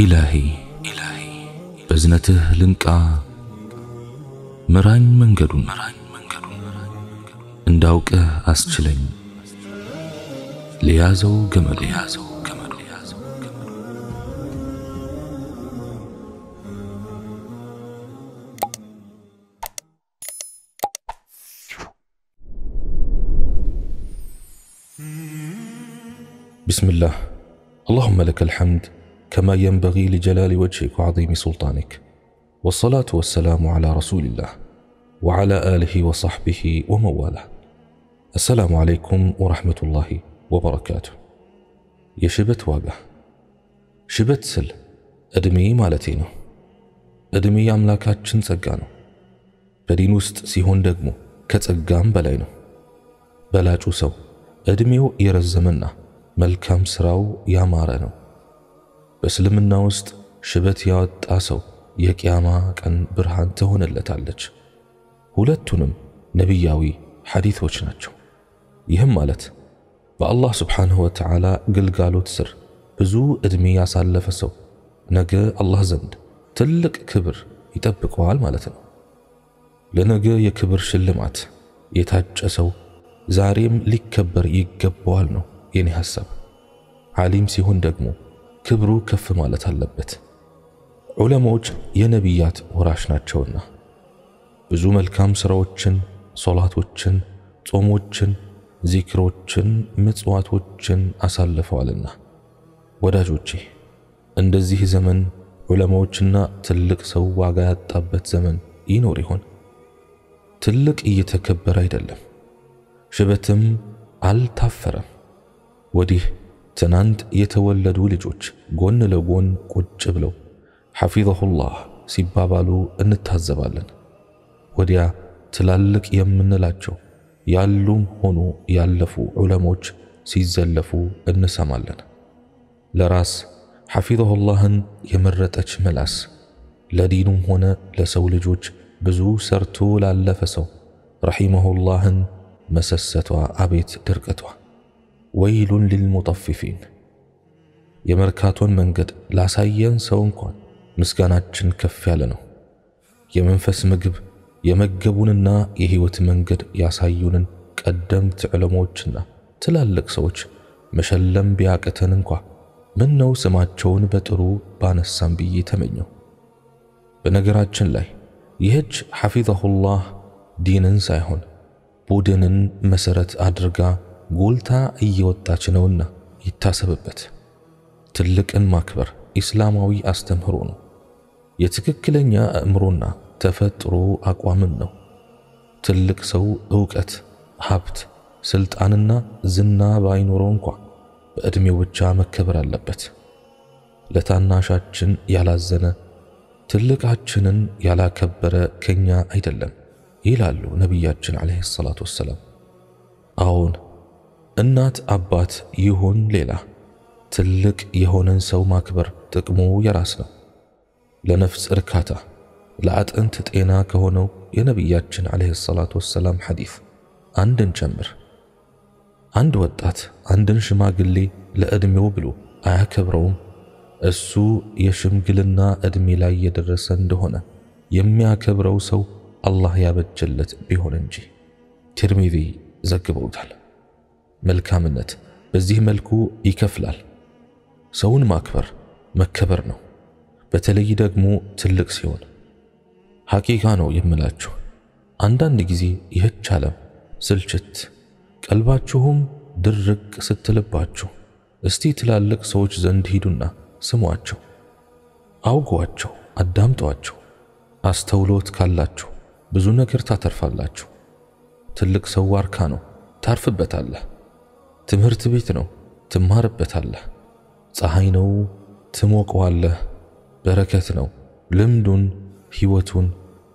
إلهي إلهي بزنته لنكا مران منقرون مران منقرون انداوك أسجلين ليازو قمر ليازو قمر ليازو قمر بسم الله اللهم لك الحمد كما ينبغي لجلال وجهك وعظيم سلطانك والصلاه والسلام على رسول الله وعلى اله وصحبه ومواله السلام عليكم ورحمه الله وبركاته يا شبت واقع شبت سل እድሜ ማለቴ ادمي እድሜ የአምላካችን ጸጋ ነው። በዲን ውስጥ ሲሆን ደግሞ ከጸጋም በላይ ነው። በላጩ ሰው እድሜው የረዘመና መልካም በእስልምና ውስጥ ሽበት ያወጣ ሰው የቅያማ ቀን ብርሃን ትሆንለታለች። ሁለቱንም ነቢያዊ ሐዲቶች ናቸው። ይህም ማለት በአላህ ስብሓንሁ ወተዓላ ግልጋሎት ስር ብዙ ዕድሜ ያሳለፈ ሰው ነገ አላህ ዘንድ ትልቅ ክብር ይጠብቀዋል ማለት ነው። ለነገ የክብር ሽልማት የታጨ ሰው ዛሬም ሊከበር ይገባዋል ነው የኔ ሐሳብ። ዓሊም ሲሆን ደግሞ ክብሩ ከፍ ማለት አለበት። ዑለማዎች የነቢያት ወራሽ ናቸውና ብዙ መልካም ስራዎችን፣ ሶላቶችን፣ ጾሞችን፣ ዚክሮችን፣ ምጽዋቶችን አሳልፈዋልና። ወዳጆቼ እንደዚህ ዘመን ዑለማዎችና ትልቅ ሰው ዋጋ ያጣበት ዘመን ይኖር ይሆን? ትልቅ እየተከበረ አይደለም፣ ሽበትም አልታፈረም። ወዲህ ትናንት የተወለዱ ልጆች ጎን ለጎን ቁጭ ብለው ሐፊዘሁላህ ሲባባሉ እንታዘባለን። ወዲያ ትላልቅ የምንላቸው ያሉም ሆኑ ያለፉ ዑለሞች ሲዘለፉ እንሰማለን። ለራስ ሐፊዘሁላህን የመረጠች ምላስ ለዲኑም ሆነ ለሰው ልጆች ብዙ ሰርቶ ላለፈ ሰው ረሒመሁላህን መሰሰቷ አቤት ድርቀቷ ወይሉን ሊልሙጠፊፊን የመርካቶን መንገድ ላሳየን ሰው እንኳን ምስጋናችን ከፍ ያለ ነው። የመንፈስ ምግብ የመገቡንና የህይወት መንገድ ያሳዩንን ቀደምት ዕለሞችና ትላልቅ ሰዎች መሸለም ቢያቅተን እንኳ ምን ነው ስማቸውን በጥሩ ባነሳም ብዬ ተመኘው። በነገራችን ላይ ይህች ሐፊዘሁላህ ዲንን ሳይሆን ቡድንን መሠረት አድርጋ ጎልታ እየወጣች ነውና ይታሰብበት። ትልቅን ማክበር ኢስላማዊ አስተምህሮ ነው። የትክክለኛ አእምሮና ተፈጥሮ አቋምም ነው። ትልቅ ሰው እውቀት፣ ሀብት፣ ስልጣንና ዝና ባይኖረው እንኳ በዕድሜው ብቻ መከበር አለበት። ለታናሻችን ያላዘነ ትልቃችንን ያላከበረ ከኛ አይደለም ይላሉ ነቢያችን ዓለይሂ ሰላቱ ወሰላም። አዎን እናት አባት ይሁን ሌላ ትልቅ የሆነን ሰው ማክበር ጥቅሙ የራስ ነው። ለነፍስ እርካታ ለአጥንት ጤና ከሆነው የነቢያችን ዓለይሂ ሰላቱ ወሰላም ሐዲፍ አንድን ጨምር። አንድ ወጣት አንድን ሽማግሌ ለዕድሜው ብሎ አያከብረውም። እሱ የሽምግልና ዕድሜ ላይ የደረሰ እንደሆነ የሚያከብረው ሰው አላህ ያበጀለት ቢሆን እንጂ። ቲርሚዚ ዘግበውታል። መልካምነት በዚህ መልኩ ይከፍላል። ሰውን ማክበር መከበር ነው። በተለይ ደግሞ ትልቅ ሲሆን ሐቂቃ ነው የምላችሁ። አንዳንድ ጊዜ ይህች ዓለም ስልችት ቀልባችሁም ድርቅ ስትልባችሁ እስቲ ትላልቅ ሰዎች ዘንድ ሂዱና ስሟቸው፣ አውጓቸው፣ አዳምጧቸው። አስተውሎት ካላችሁ ብዙ ነገር ታተርፋላችሁ። ትልቅ ሰው ዋርካ ነው፣ ታርፍበታለህ። ትምህርት ቤት ነው፣ ትማርበታለህ። ፀሐይ ነው፣ ትሞቀዋለህ። በረከት ነው፣ ልምዱን፣ ሕይወቱን፣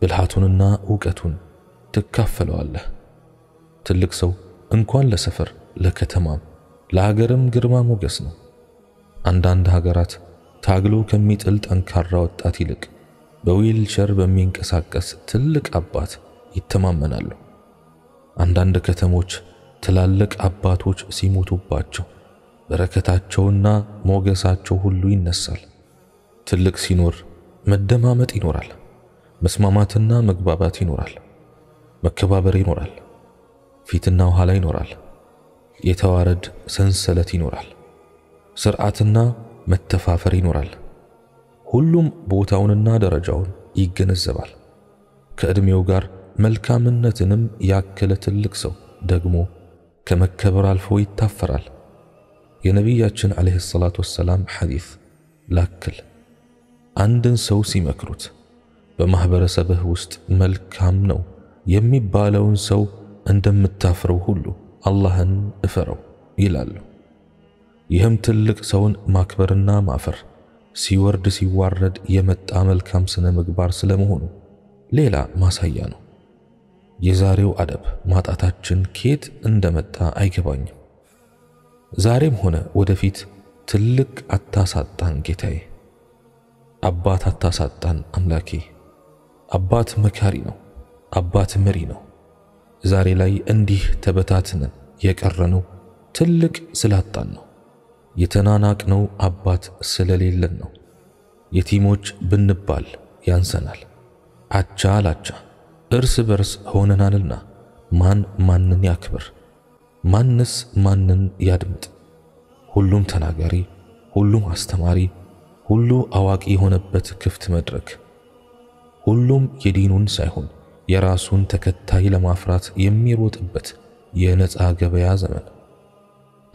ብልሃቱንና እውቀቱን ትካፈለዋለህ። ትልቅ ሰው እንኳን ለሰፈር ለከተማም ለሀገርም ግርማ ሞገስ ነው። አንዳንድ ሀገራት ታግሎ ከሚጥል ጠንካራ ወጣት ይልቅ በዊልቸር በሚንቀሳቀስ ትልቅ አባት ይተማመናሉ። አንዳንድ ከተሞች ትላልቅ አባቶች ሲሞቱባቸው በረከታቸውና ሞገሳቸው ሁሉ ይነሳል። ትልቅ ሲኖር መደማመጥ ይኖራል። መስማማትና መግባባት ይኖራል። መከባበር ይኖራል። ፊትና ኋላ ይኖራል። የተዋረድ ሰንሰለት ይኖራል። ስርዓትና መተፋፈር ይኖራል። ሁሉም ቦታውንና ደረጃውን ይገነዘባል። ከእድሜው ጋር መልካምነትንም ያከለ ትልቅ ሰው ደግሞ ከመከበር አልፎ ይታፈራል። የነቢያችን ዓለይሂ ሰላቱ ወሰላም ሐዲስ ላክል አንድን ሰው ሲመክሩት በማኅበረሰብህ ውስጥ መልካም ነው የሚባለውን ሰው እንደምታፍረው ሁሉ አላህን እፈረው ይላሉ። ይህም ትልቅ ሰውን ማክበርና ማፈር ሲወርድ ሲዋረድ የመጣ መልካም ስነ ምግባር ስለመሆኑ ሌላ ማሳያ ነው። የዛሬው አደብ ማጣታችን ኬት እንደመጣ አይገባኝም። ዛሬም ሆነ ወደፊት ትልቅ አታሳጣን ጌታዬ፣ አባት አታሳጣን አምላኬ። አባት መካሪ ነው፣ አባት መሪ ነው። ዛሬ ላይ እንዲህ ተበታትነን የቀረነው ትልቅ ስላጣን ነው። የተናናቅነው አባት ስለሌለን ነው። የቲሞች ብንባል ያንሰናል። አቻ ላቻ። እርስ በርስ ሆነናልና ማን ማንን ያክብር? ማንስ ማንን ያድምጥ? ሁሉም ተናጋሪ፣ ሁሉም አስተማሪ፣ ሁሉ አዋቂ የሆነበት ክፍት መድረክ ሁሉም የዲኑን ሳይሆን የራሱን ተከታይ ለማፍራት የሚሮጥበት የነፃ ገበያ ዘመን።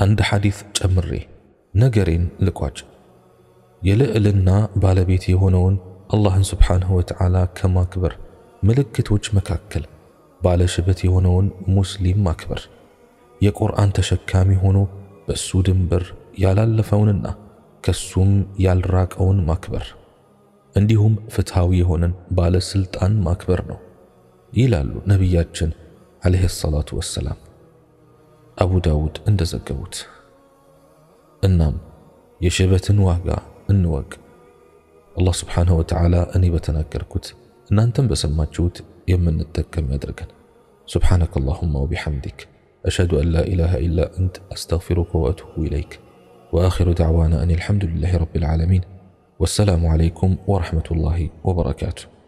አንድ ሐዲስ ጨምሬ ነገሬን ልቋጭ። የልዕልና ባለቤት የሆነውን አላህን ስብሓንሁ ወተዓላ ከማክበር ምልክቶች መካከል ባለሽበት የሆነውን ሙስሊም ማክበር፣ የቁርአን ተሸካሚ ሆኖ በሱ ድንበር ያላለፈውንና ከሱም ያልራቀውን ማክበር እንዲሁም ፍትሃዊ የሆነን ባለስልጣን ማክበር ነው ይላሉ ነቢያችን አለይሂ ሰላቱ ወሰላም። አቡ ዳውድ እንደዘገቡት። እናም የሽበትን ዋጋ እንወቅ። አላህ ስብሓንሁ ወተዓላ እኔ በተናገርኩት እናንተም يمن የምንጠቀም ያድርገን። سبحانك اللهم وبحمدك أشهد أن لا إله إلا أنت أستغفرك وأتوب إليك وآخر دعوانا أن الحمد لله رب العالمين والسلام عليكم ورحمة الله وبركاته